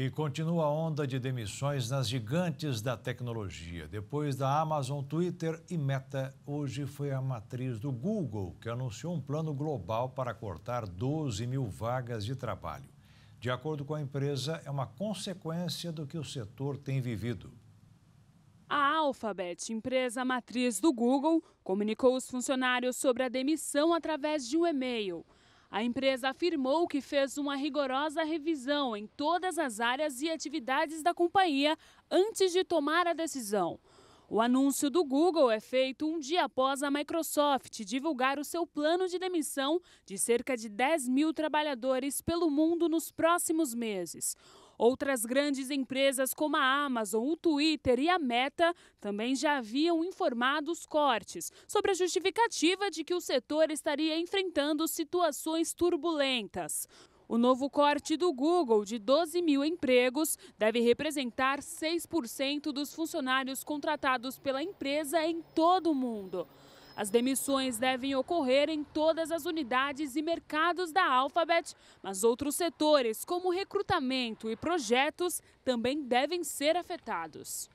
E continua a onda de demissões nas gigantes da tecnologia. Depois da Amazon, Twitter e Meta, hoje foi a matriz do Google que anunciou um plano global para cortar 12 mil vagas de trabalho. De acordo com a empresa, é uma consequência do que o setor tem vivido. A Alphabet, empresa matriz do Google, comunicou os funcionários sobre a demissão através de um e-mail. A empresa afirmou que fez uma rigorosa revisão em todas as áreas e atividades da companhia antes de tomar a decisão. O anúncio do Google é feito um dia após a Microsoft divulgar o seu plano de demissão de cerca de 10 mil trabalhadores pelo mundo nos próximos meses. Outras grandes empresas como a Amazon, o Twitter e a Meta também já haviam informado os cortes, sobre a justificativa de que o setor estaria enfrentando situações turbulentas. O novo corte do Google de 12 mil empregos deve representar 6% dos funcionários contratados pela empresa em todo o mundo. As demissões devem ocorrer em todas as unidades e mercados da Alphabet, mas outros setores, como recrutamento e projetos, também devem ser afetados.